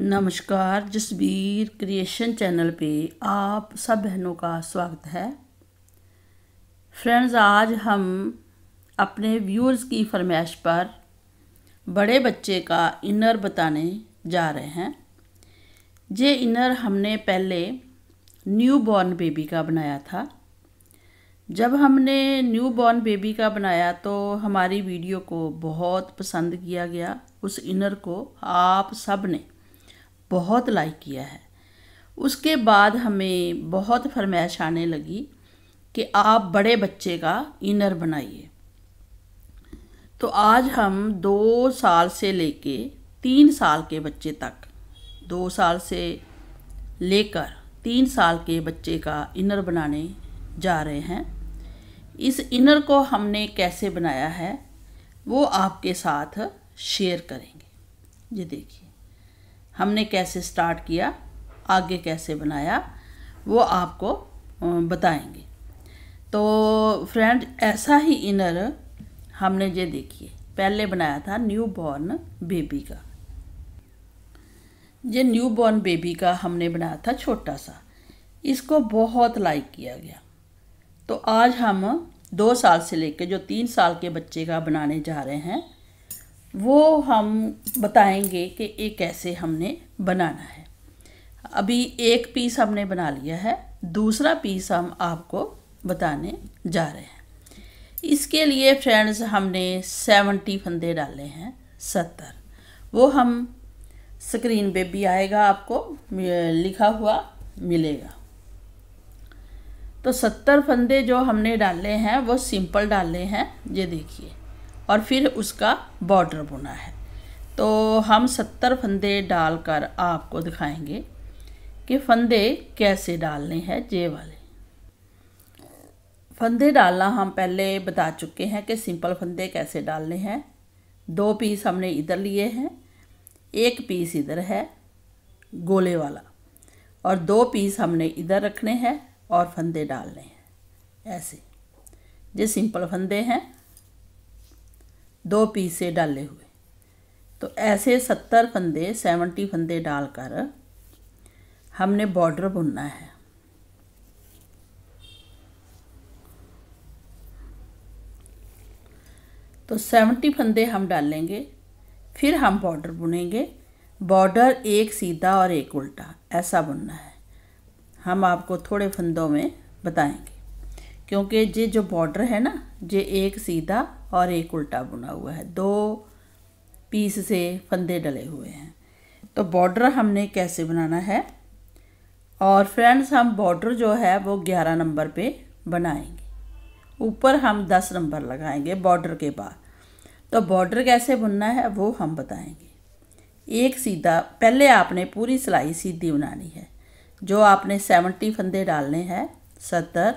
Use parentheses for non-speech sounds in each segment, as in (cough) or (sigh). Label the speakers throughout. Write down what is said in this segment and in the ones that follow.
Speaker 1: नमस्कार Jasbir creation channel पे आप सब बहनों का स्वागत है फ्रेंड्स आज हम अपने व्यूअर्स की फरमाइश पर बड़े बच्चे का इनर बताने जा रहे हैं ये इनर हमने पहले न्यू बॉर्न बेबी का बनाया था जब हमने न्यू बॉर्न बेबी का बनाया तो हमारी वीडियो को बहुत पसंद किया गया उस इनर को आप सब ने बहुत लाइक किया है उसके बाद हमें बहुत फरमाइश आने लगी कि आप बड़े बच्चे का इनर बनाइए तो आज हम दो साल से लेके तीन साल के बच्चे तक दो साल से लेकर तीन साल के बच्चे का इनर बनाने जा रहे हैं इस इनर को हमने कैसे बनाया है वो आपके साथ शेयर करेंगे ये देखिए हमने कैसे स्टार्ट किया आगे कैसे बनाया वो आपको बताएंगे तो फ्रेंड ऐसा ही इनर हमने ये देखिए पहले बनाया था न्यू बॉर्न बेबी का ये न्यू बॉर्न बेबी का हमने बनाया था छोटा सा इसको बहुत लाइक किया गया तो आज हम दो साल से लेकर जो तीन साल के बच्चे का बनाने जा रहे हैं वो हम बताएंगे कि ये कैसे हमने बनाना है अभी एक पीस हमने बना लिया है दूसरा पीस हम आपको बताने जा रहे हैं इसके लिए फ्रेंड्स हमने सेवेंटी फंदे डाले हैं सत्तर वो हम स्क्रीन पे भी आएगा आपको लिखा हुआ मिलेगा तो सत्तर फंदे जो हमने डाले हैं वो सिंपल डाले हैं ये देखिए और फिर उसका बॉर्डर बुना है तो हम सत्तर फंदे डालकर आपको दिखाएंगे कि फंदे कैसे डालने हैं जे वाले फंदे डालना हम पहले बता चुके हैं कि सिंपल फंदे कैसे डालने हैं दो पीस हमने इधर लिए हैं एक पीस इधर है गोले वाला और दो पीस हमने इधर रखने हैं और फंदे डालने हैं ऐसे ये सिंपल फंदे हैं दो पीसे डाले हुए तो ऐसे सत्तर फंदे सेवेंटी फंदे डालकर हमने बॉर्डर बुनना है तो सेवेंटी फंदे हम डालेंगे फिर हम बॉर्डर बुनेंगे बॉर्डर एक सीधा और एक उल्टा ऐसा बुनना है हम आपको थोड़े फंदों में बताएंगे क्योंकि ये जो बॉर्डर है ना ये एक सीधा और एक उल्टा बुना हुआ है दो पीस से फंदे डले हुए हैं तो बॉर्डर हमने कैसे बनाना है और फ्रेंड्स हम बॉर्डर जो है वो ग्यारह नंबर पे बनाएंगे ऊपर हम दस नंबर लगाएंगे बॉर्डर के बाद तो बॉर्डर कैसे बुनना है वो हम बताएंगे एक सीधा पहले आपने पूरी सिलाई सीधी बनानी है जो आपने सेवेंटी फंदे डालने हैं सत्तर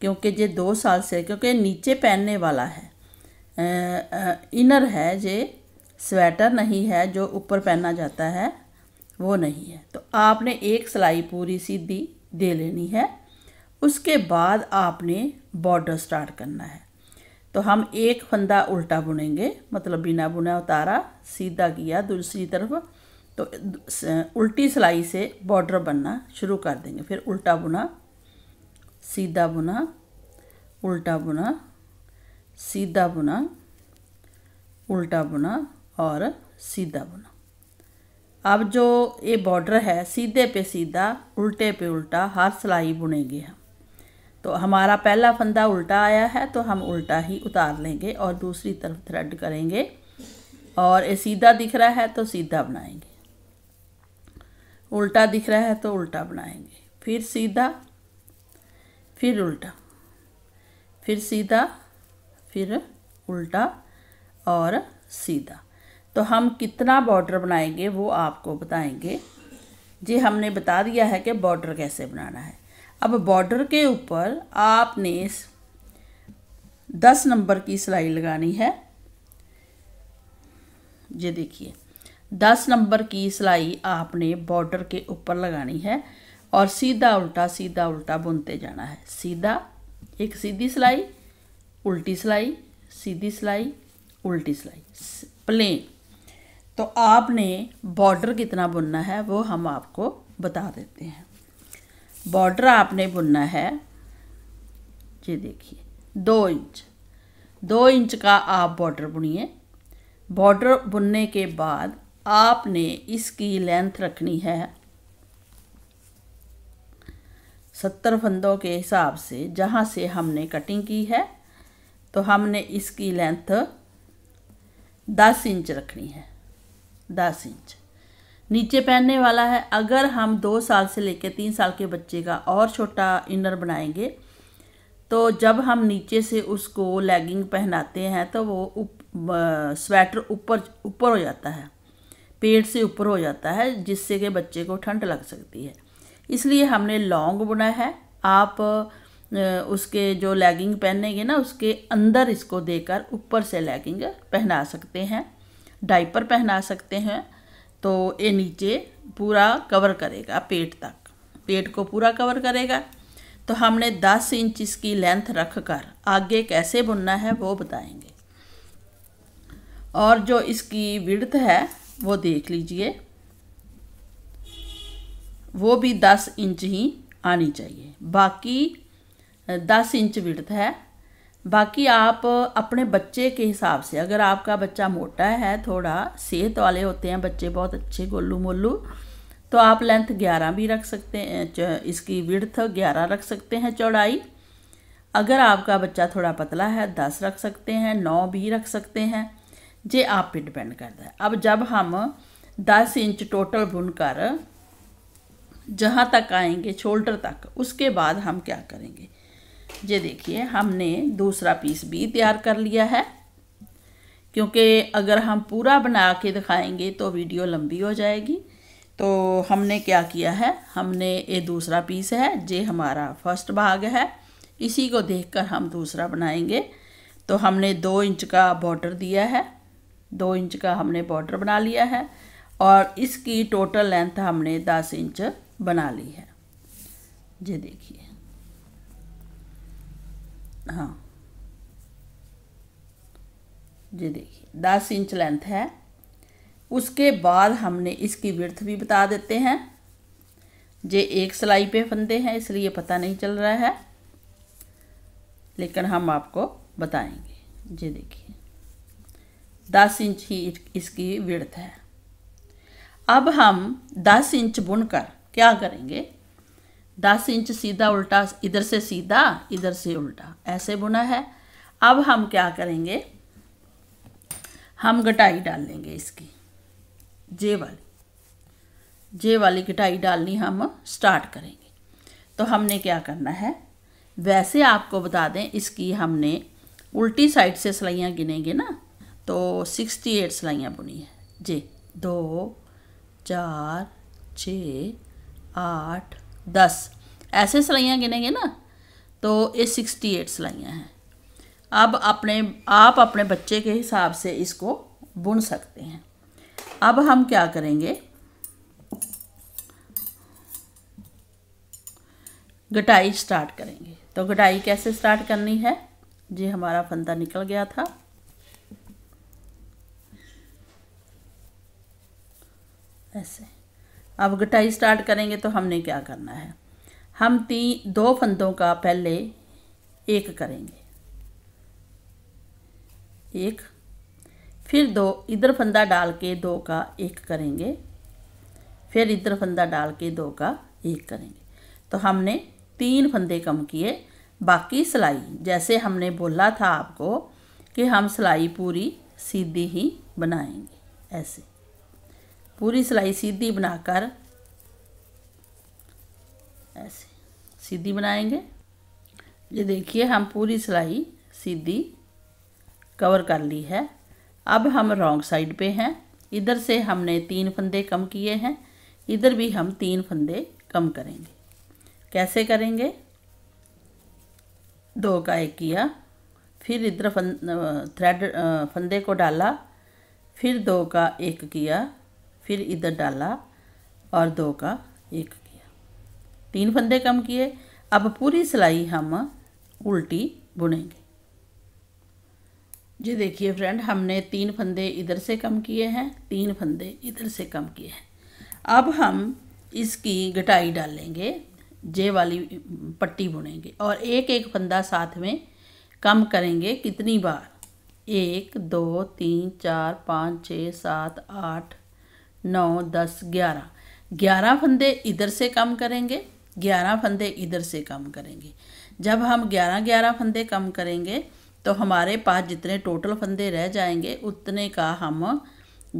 Speaker 1: क्योंकि ये दो साल से क्योंकि नीचे पहनने वाला है इनर है ये स्वेटर नहीं है जो ऊपर पहना जाता है वो नहीं है तो आपने एक सिलाई पूरी सीधी दे लेनी है उसके बाद आपने बॉर्डर स्टार्ट करना है तो हम एक फंदा उल्टा बुनेंगे मतलब बिना बुना उतारा सीधा किया दूसरी तरफ तो उल्टी सिलाई से बॉर्डर बनना शुरू कर देंगे फिर उल्टा बुना सीधा बुना उल्टा बुना सीधा बुना उल्टा बुना और सीधा बुना अब जो ये बॉर्डर है सीधे पे सीधा उल्टे पे उल्टा हर सिलाई बुनेंगे हम तो हमारा पहला फंदा उल्टा आया है तो हम उल्टा ही उतार लेंगे और दूसरी तरफ थ्रेड करेंगे और ये सीधा दिख रहा है तो सीधा बनाएंगे उल्टा दिख रहा है तो उल्टा बनाएंगे फिर सीधा फिर उल्टा फिर सीधा फिर उल्टा और सीधा तो हम कितना बॉर्डर बनाएंगे वो आपको बताएंगे जी हमने बता दिया है कि बॉर्डर कैसे बनाना है अब बॉर्डर के ऊपर आपने दस नंबर की सिलाई लगानी है ये देखिए दस नंबर की सिलाई आपने बॉर्डर के ऊपर लगानी है और सीधा उल्टा सीधा उल्टा बुनते जाना है सीधा एक सीधी सिलाई उल्टी सिलाई सीधी सिलाई उल्टी सिलाई प्लेन तो आपने बॉर्डर कितना बुनना है वो हम आपको बता देते हैं बॉर्डर आपने बुनना है ये देखिए दो इंच दो इंच का आप बॉर्डर बुनिए बॉर्डर बुनने के बाद आपने इसकी लेंथ रखनी है सत्तर फंदों के हिसाब से जहाँ से हमने कटिंग की है तो हमने इसकी लेंथ दस इंच रखनी है दस इंच नीचे पहनने वाला है अगर हम दो साल से लेकर तीन साल के बच्चे का और छोटा इनर बनाएंगे तो जब हम नीचे से उसको लेगिंग पहनाते हैं तो वो उप, स्वेटर ऊपर ऊपर हो जाता है पेट से ऊपर हो जाता है जिससे कि बच्चे को ठंड लग सकती है इसलिए हमने लॉन्ग बुना है आप उसके जो लेगिंग पहनेंगे ना उसके अंदर इसको देकर ऊपर से लेगिंग पहना सकते हैं डाइपर पहना सकते हैं तो ये नीचे पूरा कवर करेगा पेट तक पेट को पूरा कवर करेगा तो हमने 10 इंच इसकी लेंथ रख कर आगे कैसे बुनना है वो बताएंगे और जो इसकी विड़थ है वो देख लीजिए वो भी दस इंच ही आनी चाहिए बाकी दस इंच विड़थ है बाकी आप अपने बच्चे के हिसाब से अगर आपका बच्चा मोटा है थोड़ा सेहत वाले होते हैं बच्चे बहुत अच्छे गोलू मोलू तो आप लेंथ ग्यारह भी रख सकते हैं इसकी विड़थ ग्यारह रख सकते हैं चौड़ाई अगर आपका बच्चा थोड़ा पतला है दस रख सकते हैं नौ भी रख सकते हैं जे आप पे डिपेंड करता है अब जब हम दस इंच टोटल बुन कर जहाँ तक आएंगे शोल्डर तक उसके बाद हम क्या करेंगे ये देखिए हमने दूसरा पीस भी तैयार कर लिया है क्योंकि अगर हम पूरा बना के दिखाएंगे तो वीडियो लंबी हो जाएगी तो हमने क्या किया है हमने ये दूसरा पीस है ये हमारा फर्स्ट भाग है इसी को देखकर हम दूसरा बनाएंगे तो हमने दो इंच का बॉर्डर दिया है दो इंच का हमने बॉर्डर बना लिया है और इसकी टोटल लेंथ हमने दस इंच बना ली है ये देखिए हाँ ये देखिए दस इंच लेंथ है उसके बाद हमने इसकी विर्थ भी बता देते हैं ये एक सिलाई पे फंदे हैं इसलिए पता नहीं चल रहा है लेकिन हम आपको बताएंगे ये देखिए दस इंच ही इसकी विर्थ है अब हम दस इंच बुनकर क्या करेंगे दस इंच सीधा उल्टा इधर से सीधा इधर से उल्टा ऐसे बुना है अब हम क्या करेंगे हम घटाई डाल लेंगे इसकी जे वाली जे वाली घटाई डालनी हम स्टार्ट करेंगे तो हमने क्या करना है वैसे आपको बता दें इसकी हमने उल्टी साइड से सिलाइयाँ गिनेंगे ना तो सिक्सटी एट सिलाइयाँ बुनी है जी दो चार छः आठ दस ऐसे सिलाइयाँ गिनेंगे ना तो ये सिक्सटी एट सिलाइयाँ हैं अब अपने आप अपने बच्चे के हिसाब से इसको बुन सकते हैं अब हम क्या करेंगे घटाई स्टार्ट करेंगे तो घटाई कैसे स्टार्ट करनी है जी हमारा फंदा निकल गया था ऐसे अब गटाई स्टार्ट करेंगे तो हमने क्या करना है हम तीन दो फंदों का पहले एक करेंगे एक फिर दो इधर फंदा डाल के दो का एक करेंगे फिर इधर फंदा डाल के दो का एक करेंगे तो हमने तीन फंदे कम किए बाकी सिलाई जैसे हमने बोला था आपको कि हम सिलाई पूरी सीधी ही बनाएंगे ऐसे पूरी सिलाई सीधी बनाकर ऐसे सीधी बनाएंगे ये देखिए हम पूरी सिलाई सीधी कवर कर ली है अब हम रॉन्ग साइड पे हैं इधर से हमने तीन फंदे कम किए हैं इधर भी हम तीन फंदे कम करेंगे कैसे करेंगे दो का एक किया फिर इधर फंद थ्रेड फंदे को डाला फिर दो का एक किया फिर इधर डाला और दो का एक किया तीन फंदे कम किए अब पूरी सिलाई हम उल्टी बुनेंगे जी देखिए फ्रेंड हमने तीन फंदे इधर से कम किए हैं तीन फंदे इधर से कम किए हैं अब हम इसकी घटाई डालेंगे जे वाली पट्टी बुनेंगे और एक एक फंदा साथ में कम करेंगे कितनी बार एक दो तीन चार पाँच छः सात आठ नौ दस ग्यारह ग्यारह फंदे इधर से कम करेंगे ग्यारह फंदे इधर से कम करेंगे जब हम ग्यारह ग्यारह फंदे कम करेंगे तो हमारे पास जितने टोटल फंदे रह जाएंगे उतने का हम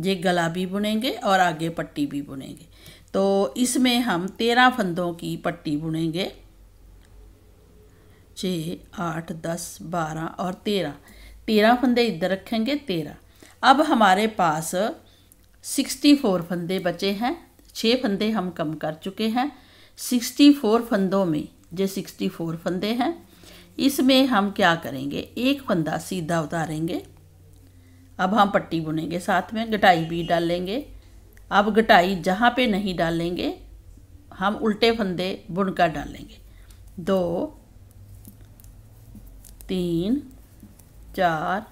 Speaker 1: ये गला भी बुनेंगे और आगे पट्टी भी बुनेंगे तो इसमें हम तेरह फंदों की पट्टी बुनेंगे छः आठ दस बारह और तेरह तेरह फंदे इधर रखेंगे तेरह अब हमारे पास सिक्सटी फोर फंदे बचे हैं छः फंदे हम कम कर चुके हैं सिक्सटी फोर फंदों में जो सिक्सटी फोर फंदे हैं इसमें हम क्या करेंगे एक फंदा सीधा उतारेंगे अब हम पट्टी बुनेंगे साथ में गटाई भी डालेंगे अब गटाई जहाँ पे नहीं डालेंगे हम उल्टे फंदे बुनकर डालेंगे दो तीन चार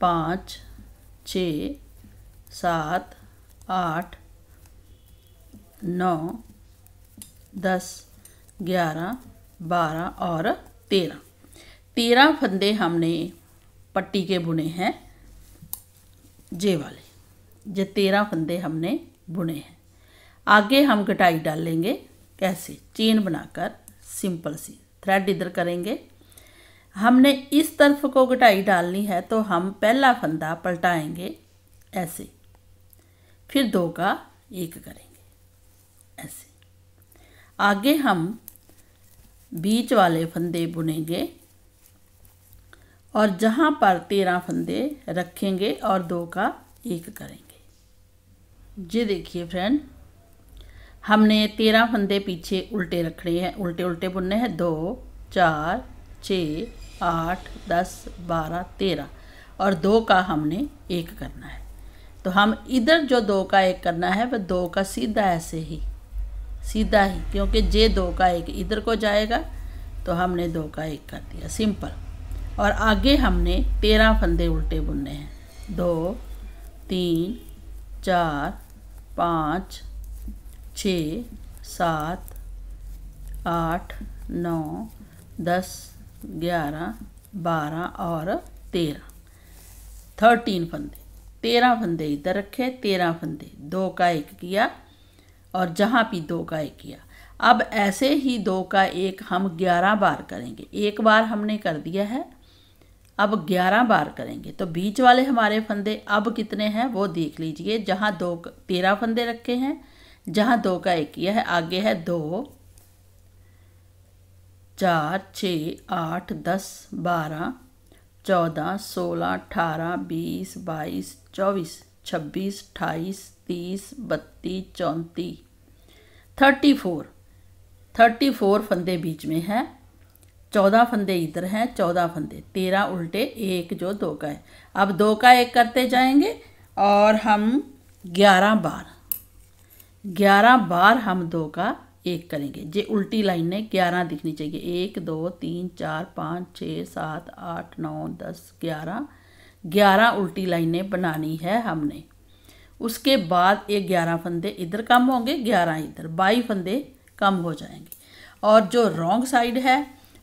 Speaker 1: पाँच छ सात आठ नौ दस ग्यारह बारह और तेरह तेरह फंदे हमने पट्टी के बुने हैं जे वाले ये तेरह फंदे हमने बुने हैं आगे हम कटाई डालेंगे कैसे चेन बनाकर सिंपल सी थ्रेड इधर करेंगे हमने इस तरफ को कटाई डालनी है तो हम पहला फंदा पलटाएंगे ऐसे फिर दो का एक करेंगे ऐसे आगे हम बीच वाले फंदे बुनेंगे और जहाँ पर तेरह फंदे रखेंगे और दो का एक करेंगे ये देखिए फ्रेंड हमने तेरह फंदे पीछे उल्टे रखने हैं उल्टे उल्टे बुनने हैं दो चार छ आठ दस बारह तेरह और दो का हमने एक करना है तो हम इधर जो दो का एक करना है वह दो का सीधा ऐसे ही सीधा ही क्योंकि जे दो का एक इधर को जाएगा तो हमने दो का एक कर दिया सिंपल और आगे हमने तेरह फंदे उल्टे बुनने हैं दो तीन चार पाँच छ सात आठ नौ दस ग्यारह बारह और तेरह थर्टीन फंदे तेरह फंदे इधर रखे तेरह फंदे दो का एक किया और जहाँ भी दो का एक किया अब ऐसे ही दो का एक हम ग्यारह बार करेंगे एक बार हमने कर दिया है अब ग्यारह बार करेंगे तो बीच वाले हमारे फंदे अब कितने हैं वो देख लीजिए जहाँ दो तेरह फंदे रखे हैं जहाँ दो का एक किया है आगे है दो चार छ आठ दस बारह चौदह सोलह अठारह बीस बाईस चौबीस छब्बीस अट्ठाईस तीस बत्तीस चौंतीस थर्टी फोर थर्टी फोर फंदे बीच में हैं चौदह फंदे इधर हैं चौदह फंदे तेरह उल्टे एक जो दो का है अब दो का एक करते जाएंगे और हम ग्यारह बार ग्यारह बार हम दो का एक करेंगे जे उल्टी लाइन ने ग्यारह दिखनी चाहिए एक दो तीन चार पाँच छः सात आठ नौ दस ग्यारह ग्यारह उल्टी लाइनें बनानी है हमने उसके बाद ये ग्यारह फंदे इधर कम होंगे ग्यारह इधर बाई फंदे कम हो जाएंगे और जो रोंग साइड है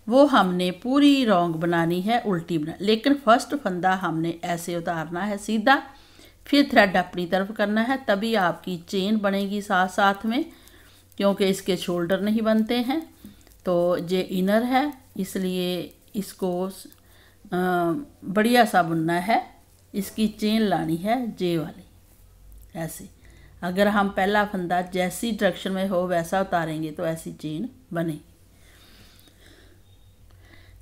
Speaker 1: वो हमने पूरी रोंग बनानी है उल्टी बना लेकिन फर्स्ट फंदा हमने ऐसे उतारना है सीधा फिर थ्रेड अपनी तरफ करना है तभी आपकी चेन बनेगी साथ साथ में क्योंकि इसके शोल्डर नहीं बनते हैं तो ये इनर है इसलिए इसको बढ़िया सा बुनना है इसकी चेन लानी है जे वाली ऐसे अगर हम पहला फंदा जैसी डायरेक्शन में हो वैसा उतारेंगे तो ऐसी चेन बने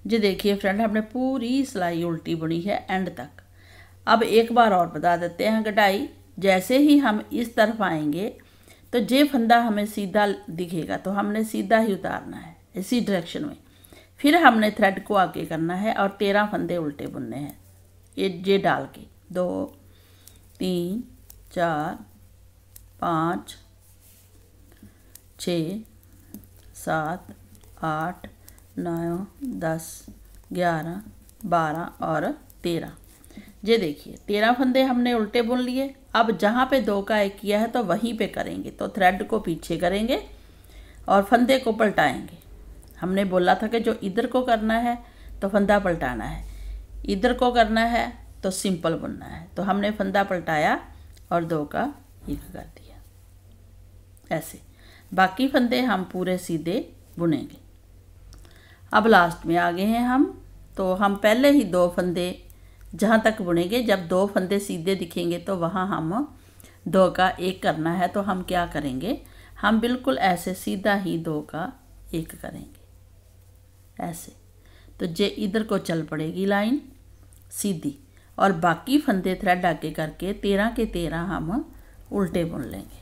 Speaker 1: जी देखिए फ्रेंड हमने पूरी सिलाई उल्टी बुनी है एंड तक अब एक बार और बता देते हैं कटाई जैसे ही हम इस तरफ आएंगे तो जे फंदा हमें सीधा दिखेगा तो हमने सीधा ही उतारना है इसी डायरेक्शन में फिर हमने थ्रेड को आगे करना है और तेरह फंदे उल्टे बुनने हैं ये जे डाल के दो तीन चार पाँच छ सात आठ नौ दस ग्यारह बारह और तेरह ये देखिए तेरह फंदे हमने उल्टे बुन लिए अब जहाँ पे दो का एक किया है तो वहीं पे करेंगे तो थ्रेड को पीछे करेंगे और फंदे को पलटाएंगे हमने बोला था कि जो इधर को करना है तो फंदा पलटाना है इधर को करना है तो सिंपल बुनना है तो हमने फंदा पलटाया और दो का एक कर दिया ऐसे बाकी फंदे हम पूरे सीधे बुनेंगे अब लास्ट में आ गए हैं हम तो हम पहले ही दो फंदे जहाँ तक बुनेंगे जब दो फंदे सीधे दिखेंगे तो वहाँ हम दो का एक करना है तो हम क्या करेंगे हम बिल्कुल ऐसे सीधा ही दो का एक करेंगे ऐसे तो जे इधर को चल पड़ेगी लाइन सीधी और बाकी फंदे थ्रेड आगे करके तेरह के तेरह हम उल्टे बुन लेंगे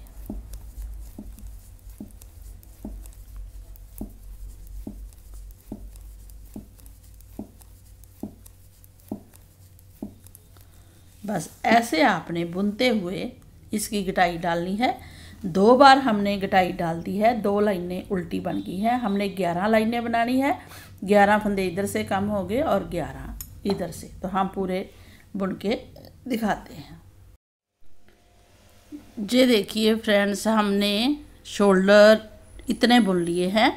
Speaker 1: बस ऐसे आपने बुनते हुए इसकी गटाई डालनी है दो बार हमने गटाई डाल दी है दो लाइनें उल्टी बन गई हैं हमने ग्यारह लाइनें बनानी है ग्यारह फंदे इधर से कम हो गए और ग्यारह इधर से तो हम पूरे बुन के दिखाते हैं जे देखिए फ्रेंड्स हमने शोल्डर इतने बुन लिए हैं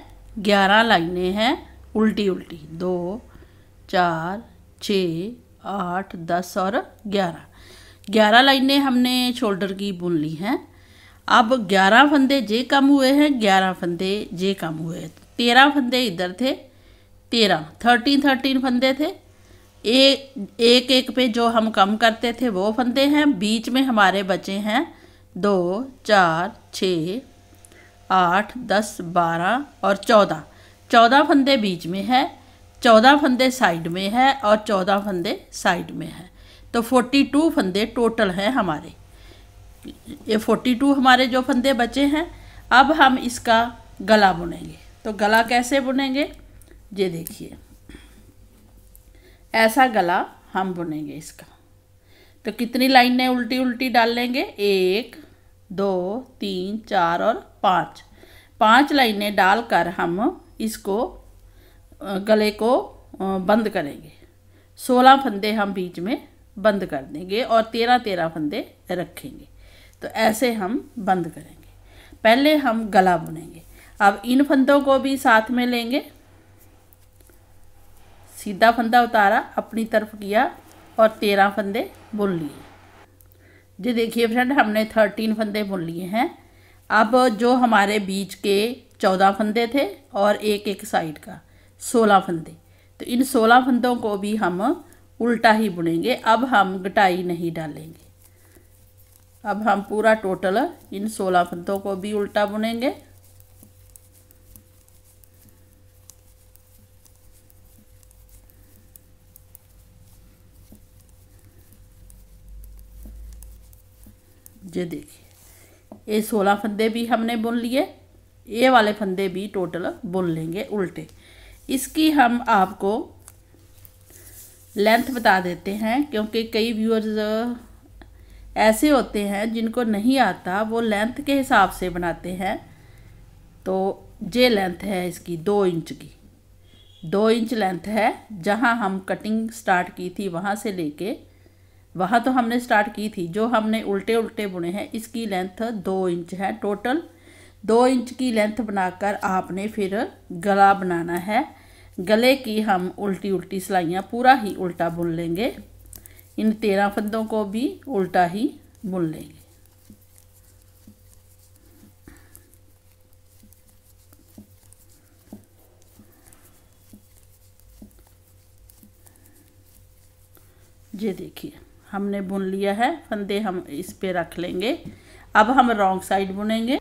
Speaker 1: ग्यारह लाइनें हैं उल्टी उल्टी दो चार छ आठ दस और ग्यारह ग्यारह लाइनें हमने शोल्डर की बुन ली हैं अब ग्यारह फंदे जे कम हुए हैं ग्यारह फंदे जे कम हुए हैं तेरह फंदे इधर थे तेरह थर्टीन थर्टीन फंदे थे ए, एक एक पे जो हम कम करते थे वो फंदे हैं बीच में हमारे बचे हैं दो चार छ आठ दस बारह और चौदह चौदह फंदे बीच में है चौदह फंदे साइड में है और चौदह फंदे साइड में है तो फोर्टी टू फंदे टोटल हैं हमारे ये फोर्टी टू हमारे जो फंदे बचे हैं अब हम इसका गला बुनेंगे तो गला कैसे बुनेंगे ये देखिए ऐसा गला हम बुनेंगे इसका तो कितनी लाइनें उल्टी उल्टी डाल लेंगे एक दो तीन चार और पाँच पांच लाइनें डालकर हम इसको गले को बंद करेंगे सोलह फंदे हम बीच में बंद कर देंगे और तेरह तेरह फंदे रखेंगे तो ऐसे हम बंद करेंगे पहले हम गला बुनेंगे अब इन फंदों को भी साथ में लेंगे सीधा फंदा उतारा अपनी तरफ किया और तेरह फंदे बुन लिए जी देखिए फ्रेंड हमने थर्टीन फंदे बुन लिए हैं अब जो हमारे बीच के चौदह फंदे थे और एक एक साइड का सोलह फंदे तो इन सोलह फंदों को भी हम उल्टा ही बुनेंगे अब हम घटाई नहीं डालेंगे अब हम पूरा टोटल इन सोलह फंदों को भी उल्टा बुनेंगे ये देखिए ये सोलह फंदे भी हमने बुन लिए ये वाले फंदे भी टोटल बुन लेंगे उल्टे इसकी हम आपको लेंथ बता देते हैं क्योंकि कई व्यूअर्स ऐसे होते हैं जिनको नहीं आता वो लेंथ के हिसाब से बनाते हैं तो जे लेंथ है इसकी दो इंच की दो इंच लेंथ है जहाँ हम कटिंग स्टार्ट की थी वहाँ से लेके वहाँ तो हमने स्टार्ट की थी जो हमने उल्टे उल्टे बुने हैं इसकी लेंथ दो इंच है टोटल दो इंच की लेंथ बनाकर आपने फिर गला बनाना है गले की हम उल्टी उल्टी सिलाइयाँ पूरा ही उल्टा बुन लेंगे इन तेरह फंदों को भी उल्टा ही बुन लेंगे ये देखिए हमने बुन लिया है फंदे हम इस पे रख लेंगे अब हम रॉन्ग साइड बुनेंगे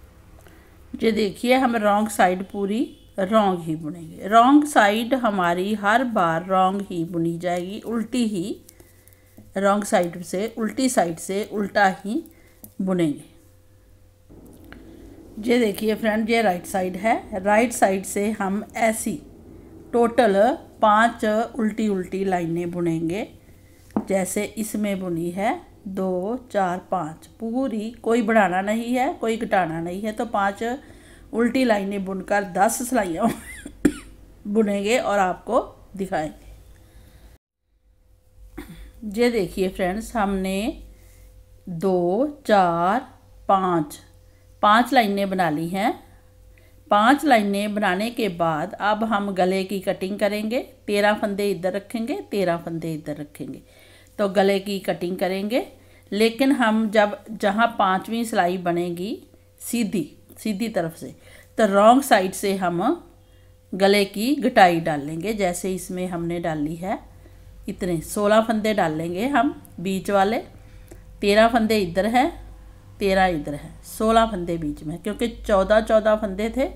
Speaker 1: ये देखिए हम रॉन्ग साइड पूरी रोंग ही बुनेंगे रोंग साइड हमारी हर बार रोंग ही बुनी जाएगी उल्टी ही रोंग साइड से उल्टी साइड से उल्टा ही बुनेंगे ये देखिए फ्रेंड ये राइट साइड है राइट साइड से हम ऐसी टोटल पांच उल्टी उल्टी लाइनें बुनेंगे जैसे इसमें बुनी है दो चार पाँच पूरी कोई बढ़ाना नहीं है कोई घटाना नहीं है तो पांच उल्टी लाइनें बुनकर दस सिलाइयों (coughs) बुनेंगे और आपको दिखाएंगे ये देखिए फ्रेंड्स हमने दो चार पाँच पाँच लाइनें बना ली हैं पाँच लाइनें बनाने के बाद अब हम गले की कटिंग करेंगे तेरह फंदे इधर रखेंगे तेरह फंदे इधर रखेंगे तो गले की कटिंग करेंगे लेकिन हम जब जहाँ पाँचवीं सिलाई बनेगी सीधी सीधी तरफ से तो रॉन्ग साइड से हम गले की घटाई लेंगे जैसे इसमें हमने डाली है इतने सोलह फंदे डाल लेंगे हम बीच वाले तेरह फंदे इधर हैं तेरह इधर है सोलह फंदे बीच में क्योंकि चौदह चौदह फंदे थे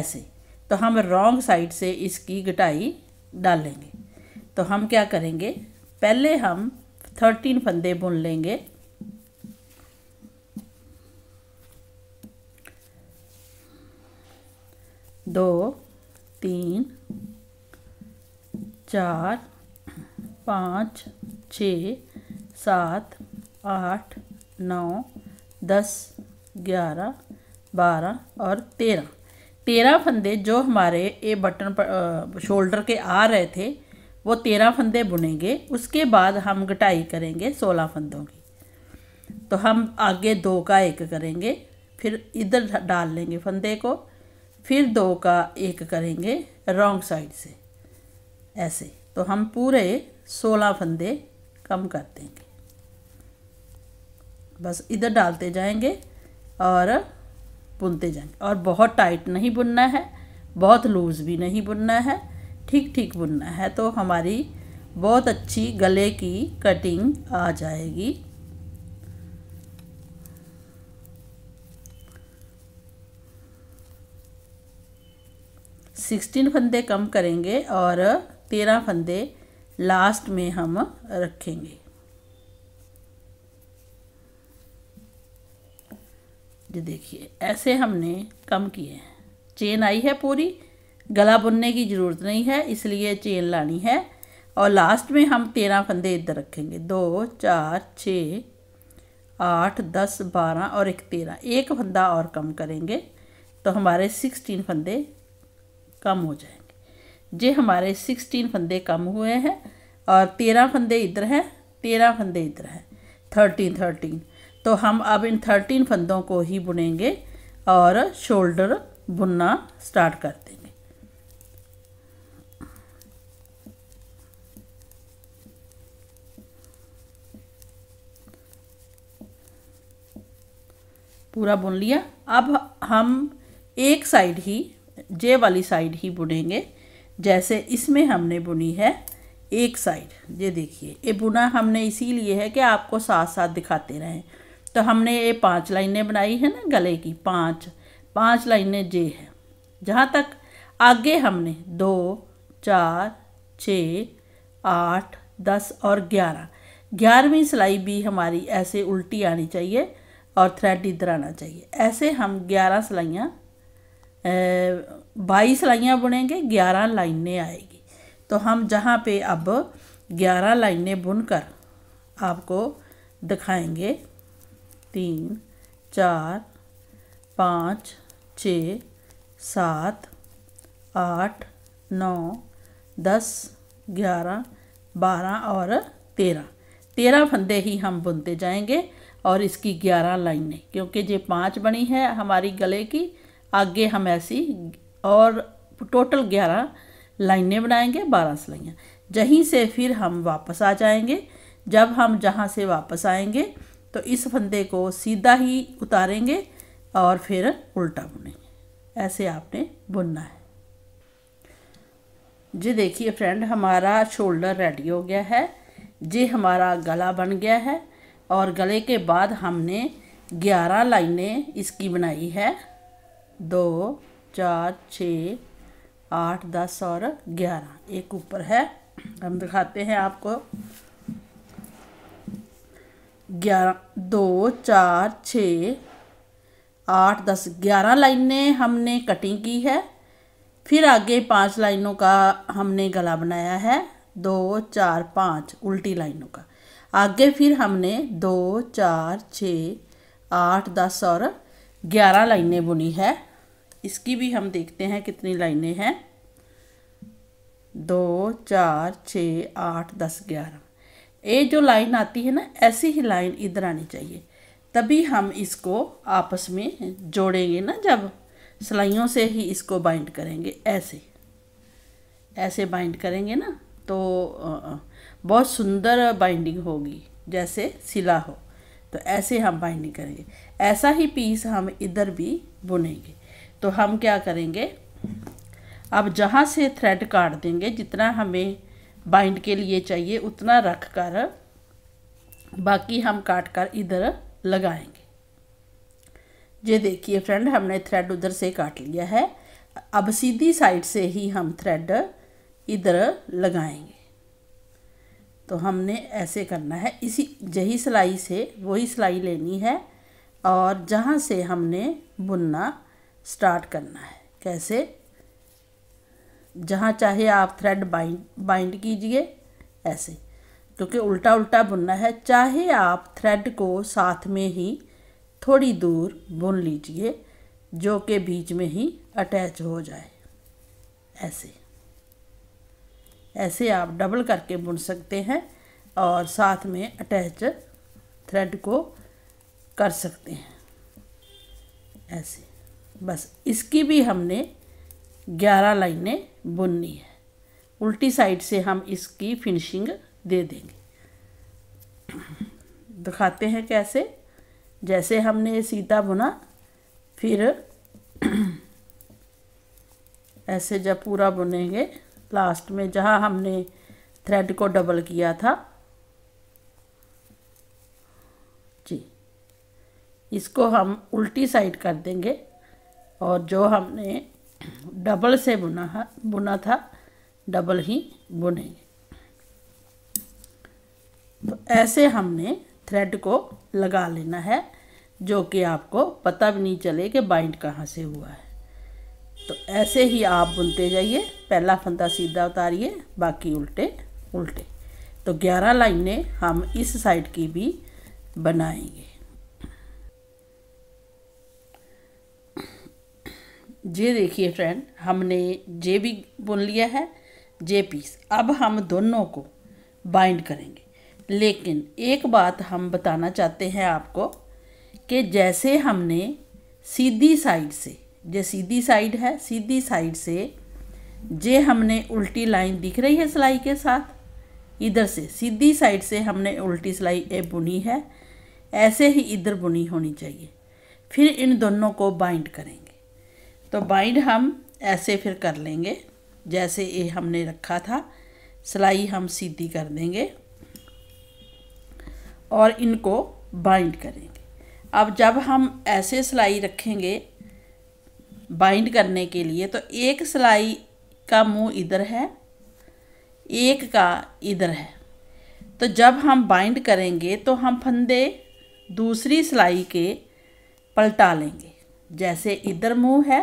Speaker 1: ऐसे तो हम रॉन्ग साइड से इसकी घटाई लेंगे तो हम क्या करेंगे पहले हम थर्टीन फंदे बुन लेंगे दो तीन चार पाँच छ सात आठ नौ दस ग्यारह बारह और तेरह तेरह फंदे जो हमारे ये बटन पर शोल्डर के आ रहे थे वो तेरह फंदे बुनेंगे उसके बाद हम घटाई करेंगे सोलह फंदों की तो हम आगे दो का एक करेंगे फिर इधर डाल लेंगे फंदे को फिर दो का एक करेंगे रॉन्ग साइड से ऐसे तो हम पूरे सोलह फंदे कम कर देंगे बस इधर डालते जाएंगे और बुनते जाएंगे और बहुत टाइट नहीं बुनना है बहुत लूज़ भी नहीं बुनना है ठीक ठीक बुनना है तो हमारी बहुत अच्छी गले की कटिंग आ जाएगी सिक्सटीन फंदे कम करेंगे और तेरह फंदे लास्ट में हम रखेंगे जी देखिए ऐसे हमने कम किए हैं चेन आई है पूरी गला बुनने की ज़रूरत नहीं है इसलिए चेन लानी है और लास्ट में हम तेरह फंदे इधर रखेंगे दो चार छ आठ दस बारह और एक तेरह एक फंदा और कम करेंगे तो हमारे सिक्सटीन फंदे कम हो जाएंगे जे हमारे सिक्सटीन फंदे कम हुए हैं और तेरह फंदे इधर हैं तेरह फंदे इधर हैं थर्टीन थर्टीन तो हम अब इन थर्टीन फंदों को ही बुनेंगे और शोल्डर बुनना स्टार्ट कर देंगे पूरा बुन लिया अब हम एक साइड ही जे वाली साइड ही बुनेंगे जैसे इसमें हमने बुनी है एक साइड ये देखिए ये बुना हमने इसीलिए है कि आपको साथ साथ दिखाते रहें तो हमने ये पांच लाइनें बनाई है ना गले की पांच पांच लाइनें जे है जहाँ तक आगे हमने दो चार छ आठ दस और ग्यारह ग्यारहवीं सिलाई भी हमारी ऐसे उल्टी आनी चाहिए और थ्रेड इधर आना चाहिए ऐसे हम ग्यारह सिलाइयाँ बाईस लाइयाँ बुनेंगे ग्यारह लाइनें आएगी तो हम जहाँ पे अब ग्यारह लाइनें बुनकर आपको दिखाएंगे तीन चार पाँच छ सात आठ नौ दस ग्यारह बारह और तेरह तेरह फंदे ही हम बुनते जाएंगे और इसकी ग्यारह लाइनें क्योंकि ये पांच बनी है हमारी गले की आगे हम ऐसी और टोटल ग्यारह लाइनें बनाएंगे बारह सिलाइयाँ जहीं से फिर हम वापस आ जाएंगे जब हम जहाँ से वापस आएंगे तो इस फंदे को सीधा ही उतारेंगे और फिर उल्टा बुनेंगे ऐसे आपने बुनना है जी देखिए फ्रेंड हमारा शोल्डर रेडी हो गया है जी हमारा गला बन गया है और गले के बाद हमने ग्यारह लाइनें इसकी बनाई है दो चार छ आठ दस और ग्यारह एक ऊपर है हम दिखाते हैं आपको ग्यारह दो चार छ आठ दस ग्यारह लाइनें हमने कटिंग की है फिर आगे पांच लाइनों का हमने गला बनाया है दो चार पाँच उल्टी लाइनों का आगे फिर हमने दो चार छ आठ दस और ग्यारह लाइनें बुनी है इसकी भी हम देखते हैं कितनी लाइनें हैं दो चार छ आठ दस ग्यारह ये जो लाइन आती है ना ऐसी ही लाइन इधर आनी चाहिए तभी हम इसको आपस में जोड़ेंगे ना जब सिलाइयों से ही इसको बाइंड करेंगे ऐसे ऐसे बाइंड करेंगे ना तो बहुत सुंदर बाइंडिंग होगी जैसे सिला हो तो ऐसे हम बाइंडिंग करेंगे ऐसा ही पीस हम इधर भी बुनेंगे तो हम क्या करेंगे अब जहाँ से थ्रेड काट देंगे जितना हमें बाइंड के लिए चाहिए उतना रख कर बाकी हम काट कर इधर लगाएंगे ये देखिए फ्रेंड हमने थ्रेड उधर से काट लिया है अब सीधी साइड से ही हम थ्रेड इधर लगाएंगे तो हमने ऐसे करना है इसी यही सिलाई से वही सिलाई लेनी है और जहाँ से हमने बुनना स्टार्ट करना है कैसे जहाँ चाहे आप थ्रेड बाइंड बाइंड कीजिए ऐसे क्योंकि उल्टा उल्टा बुनना है चाहे आप थ्रेड को साथ में ही थोड़ी दूर बुन लीजिए जो के बीच में ही अटैच हो जाए ऐसे ऐसे आप डबल करके बुन सकते हैं और साथ में अटैच थ्रेड को कर सकते हैं ऐसे बस इसकी भी हमने ग्यारह लाइनें बुननी है उल्टी साइड से हम इसकी फिनिशिंग दे देंगे दिखाते हैं कैसे जैसे हमने सीता बुना फिर (clears throat) ऐसे जब पूरा बुनेंगे लास्ट में जहाँ हमने थ्रेड को डबल किया था जी इसको हम उल्टी साइड कर देंगे और जो हमने डबल से बुना है बुना था डबल ही बुनेंगे तो ऐसे हमने थ्रेड को लगा लेना है जो कि आपको पता भी नहीं चले कि बाइंड कहाँ से हुआ है तो ऐसे ही आप बुनते जाइए पहला फंदा सीधा उतारिए बाकी उल्टे उल्टे तो ग्यारह लाइनें हम इस साइड की भी बनाएंगे ये देखिए फ्रेंड हमने जे भी बुन लिया है जे पीस अब हम दोनों को बाइंड करेंगे लेकिन एक बात हम बताना चाहते हैं आपको कि जैसे हमने सीधी साइड से जो सीधी साइड है सीधी साइड से जे हमने उल्टी लाइन दिख रही है सिलाई के साथ इधर से सीधी साइड से हमने उल्टी सिलाई ए बुनी है ऐसे ही इधर बुनी होनी चाहिए फिर इन दोनों को बाइंड करेंगे तो बाइंड हम ऐसे फिर कर लेंगे जैसे ये हमने रखा था सिलाई हम सीधी कर देंगे और इनको बाइंड करेंगे अब जब हम ऐसे सिलाई रखेंगे बाइंड करने के लिए तो एक सिलाई का मुंह इधर है एक का इधर है तो जब हम बाइंड करेंगे तो हम फंदे दूसरी सिलाई के पलटा लेंगे जैसे इधर मुंह है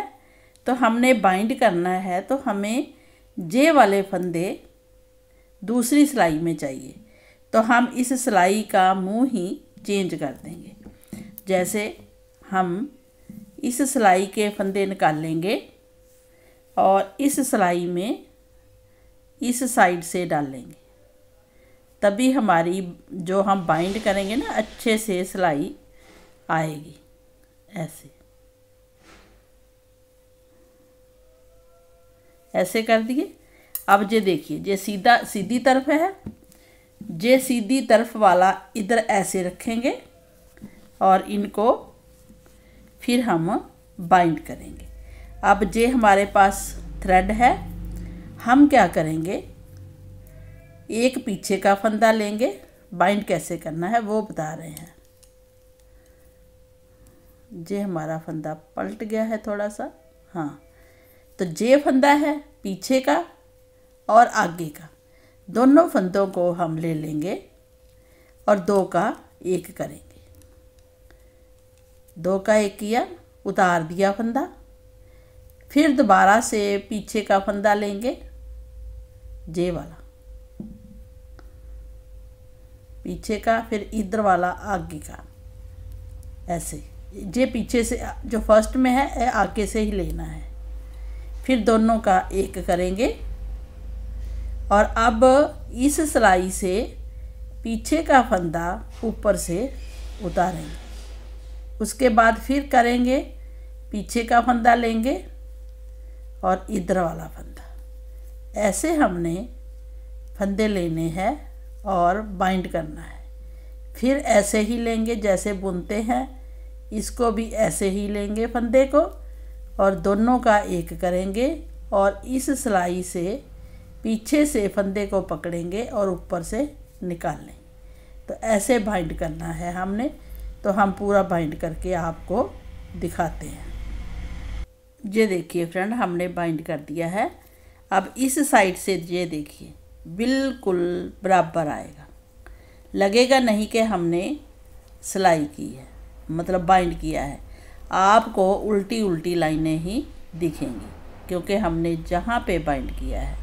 Speaker 1: तो हमने बाइंड करना है तो हमें जे वाले फंदे दूसरी सिलाई में चाहिए तो हम इस सिलाई का मुंह ही चेंज कर देंगे जैसे हम इस सिलाई के फंदे निकाल लेंगे और इस सिलाई में इस साइड से डाल लेंगे तभी हमारी जो हम बाइंड करेंगे ना अच्छे से सिलाई आएगी ऐसे ऐसे कर दिए अब ये देखिए ये सीधा सीधी तरफ है ये सीधी तरफ वाला इधर ऐसे रखेंगे और इनको फिर हम बाइंड करेंगे अब ये हमारे पास थ्रेड है हम क्या करेंगे एक पीछे का फंदा लेंगे बाइंड कैसे करना है वो बता रहे हैं ये हमारा फंदा पलट गया है थोड़ा सा हाँ तो जे फंदा है पीछे का और आगे का दोनों फंदों को हम ले लेंगे और दो का एक करेंगे दो का एक किया उतार दिया फंदा फिर दोबारा से पीछे का फंदा लेंगे जे वाला पीछे का फिर इधर वाला आगे का ऐसे जे पीछे से जो फर्स्ट में है आगे से ही लेना है फिर दोनों का एक करेंगे और अब इस सिलाई से पीछे का फंदा ऊपर से उतारेंगे उसके बाद फिर करेंगे पीछे का फंदा लेंगे और इधर वाला फंदा ऐसे हमने फंदे लेने हैं और बाइंड करना है फिर ऐसे ही लेंगे जैसे बुनते हैं इसको भी ऐसे ही लेंगे फंदे को और दोनों का एक करेंगे और इस सिलाई से पीछे से फंदे को पकड़ेंगे और ऊपर से निकाल लेंगे तो ऐसे बाइंड करना है हमने तो हम पूरा बाइंड करके आपको दिखाते हैं ये देखिए फ्रेंड हमने बाइंड कर दिया है अब इस साइड से ये देखिए बिल्कुल बराबर आएगा लगेगा नहीं कि हमने सिलाई की है मतलब बाइंड किया है आपको उल्टी उल्टी लाइनें ही दिखेंगी क्योंकि हमने जहाँ पे बाइंड किया है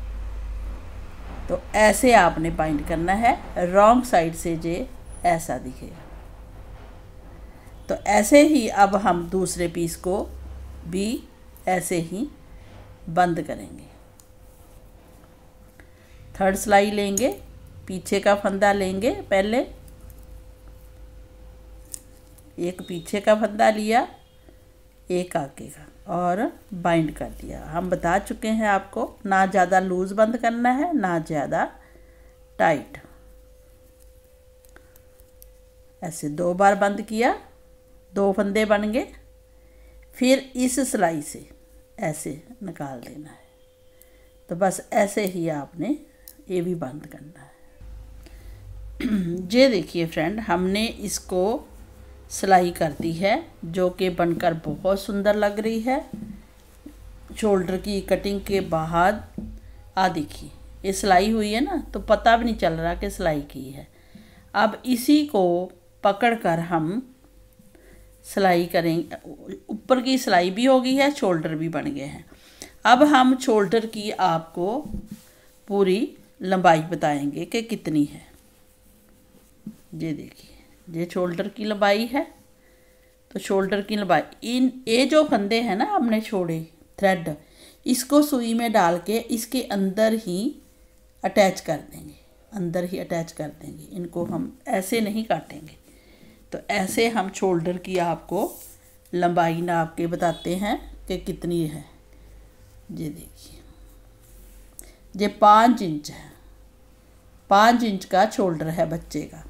Speaker 1: तो ऐसे आपने बाइंड करना है रॉन्ग साइड से जे ऐसा दिखेगा तो ऐसे ही अब हम दूसरे पीस को भी ऐसे ही बंद करेंगे थर्ड सिलाई लेंगे पीछे का फंदा लेंगे पहले एक पीछे का फंदा लिया एक आगे का और बाइंड कर दिया हम बता चुके हैं आपको ना ज़्यादा लूज बंद करना है ना ज़्यादा टाइट ऐसे दो बार बंद किया दो फंदे बन गए फिर इस सिलाई से ऐसे निकाल देना है तो बस ऐसे ही आपने ये भी बंद करना है (clears throat) ये देखिए फ्रेंड हमने इसको सिलाई करती है जो कि बनकर बहुत सुंदर लग रही है शोल्डर की कटिंग के बाद आ देखिए ये सिलाई हुई है ना तो पता भी नहीं चल रहा कि सिलाई की है अब इसी को पकड़ कर हम सिलाई करेंगे ऊपर की सिलाई भी हो गई है शोल्डर भी बन गए हैं अब हम शोल्डर की आपको पूरी लंबाई बताएंगे कि कितनी है ये देखिए ये शोल्डर की लंबाई है तो शोल्डर की लंबाई इन ये जो फंदे हैं ना हमने छोड़े थ्रेड इसको सुई में डाल के इसके अंदर ही अटैच कर देंगे अंदर ही अटैच कर देंगे इनको हम ऐसे नहीं काटेंगे तो ऐसे हम शोल्डर की आपको लंबाई नाप के बताते हैं कि कितनी है ये देखिए ये पाँच इंच है पाँच इंच का शोल्डर है बच्चे का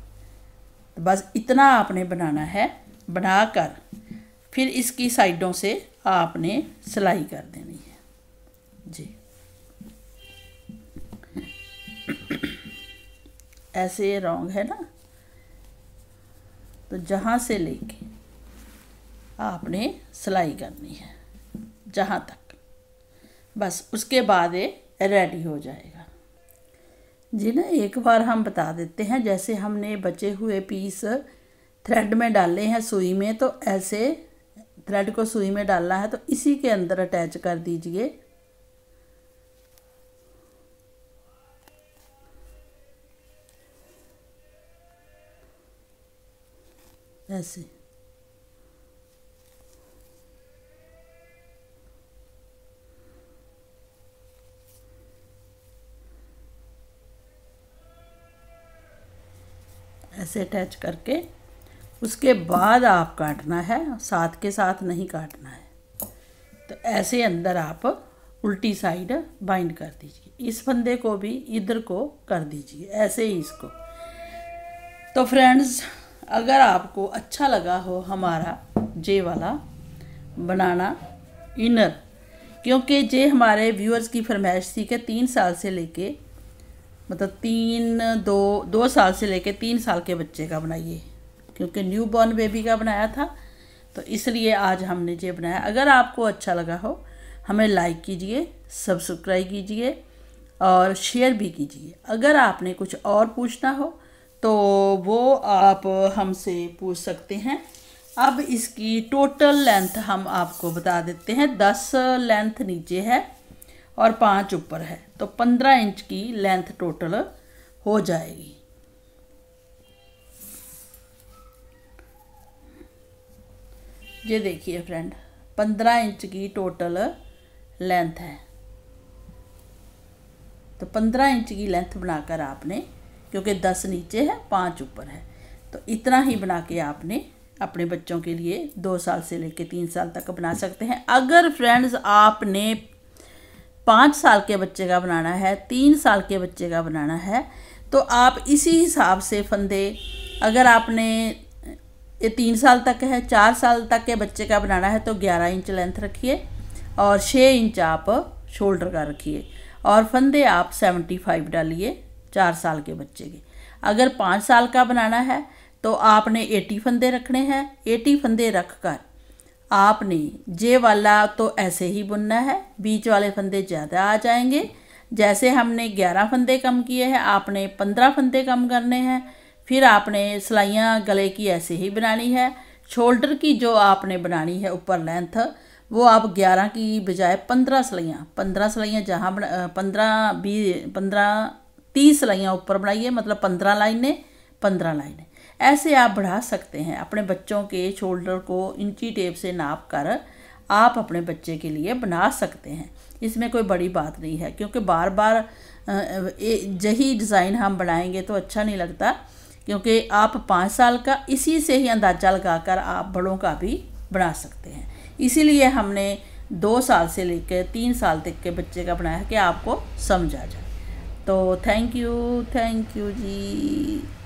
Speaker 1: तो बस इतना आपने बनाना है बना कर फिर इसकी साइडों से आपने सिलाई कर देनी है जी ऐसे रॉन्ग है ना तो जहाँ से लेके आपने सिलाई करनी है जहाँ तक बस उसके बाद ये रेडी हो जाएगा जी ना एक बार हम बता देते हैं जैसे हमने बचे हुए पीस थ्रेड में डाले हैं सुई में तो ऐसे थ्रेड को सुई में डालना है तो इसी के अंदर अटैच कर दीजिए ऐसे से अटैच करके उसके बाद आप काटना है साथ के साथ नहीं काटना है तो ऐसे अंदर आप उल्टी साइड बाइंड कर दीजिए इस फंदे को भी इधर को कर दीजिए ऐसे ही इसको तो फ्रेंड्स अगर आपको अच्छा लगा हो हमारा जे वाला बनाना इनर क्योंकि जे हमारे व्यूअर्स की फरमाइश थी कि तीन साल से लेके मतलब तीन दो दो साल से लेके तीन साल के बच्चे का बनाइए क्योंकि न्यू बॉर्न बेबी का बनाया था तो इसलिए आज हमने ये बनाया अगर आपको अच्छा लगा हो हमें लाइक कीजिए सब्सक्राइब कीजिए और शेयर भी कीजिए अगर आपने कुछ और पूछना हो तो वो आप हमसे पूछ सकते हैं अब इसकी टोटल लेंथ हम आपको बता देते हैं दस लेंथ नीचे है और पाँच ऊपर है तो पंद्रह इंच की लेंथ टोटल हो जाएगी ये देखिए फ्रेंड पंद्रह इंच की टोटल लेंथ है तो पंद्रह इंच की लेंथ बनाकर आपने क्योंकि दस नीचे है पाँच ऊपर है तो इतना ही बना के आपने अपने बच्चों के लिए दो साल से लेकर तीन साल तक बना सकते हैं अगर फ्रेंड्स आपने पाँच साल के बच्चे का बनाना है तीन साल के बच्चे का बनाना है तो आप इसी हिसाब से फंदे अगर आपने ये तीन साल तक है चार साल तक के बच्चे का बनाना है तो ग्यारह इंच लेंथ रखिए और छः इंच आप शोल्डर का रखिए और फंदे आप सेवेंटी फाइव डालिए चार साल के बच्चे के अगर पाँच साल का बनाना है तो आपने एटी फंदे रखने हैं एटी फंदे रख कर आपने जे वाला तो ऐसे ही बुनना है बीच वाले फंदे ज़्यादा आ जाएंगे जैसे हमने ग्यारह फंदे कम किए हैं आपने पंद्रह फंदे कम करने हैं फिर आपने सिलाइयाँ गले की ऐसे ही बनानी है शोल्डर की जो आपने बनानी है ऊपर लेंथ वो आप ग्यारह की बजाय पंद्रह सिलाइयाँ पंद्रह सिलाइयाँ जहाँ बना पंद्रह बी पंद्रह तीस सिलाइयाँ ऊपर बनाइए मतलब पंद्रह लाइनें पंद्रह लाइनें ऐसे आप बढ़ा सकते हैं अपने बच्चों के शोल्डर को इंची टेप से नाप कर आप अपने बच्चे के लिए बना सकते हैं इसमें कोई बड़ी बात नहीं है क्योंकि बार बार यही डिज़ाइन हम बनाएंगे तो अच्छा नहीं लगता क्योंकि आप पाँच साल का इसी से ही अंदाज़ा लगाकर आप बड़ों का भी बना सकते हैं इसीलिए हमने दो साल से लेकर तीन साल तक के बच्चे का बनाया कि आपको समझा जाए तो thank you thank you ji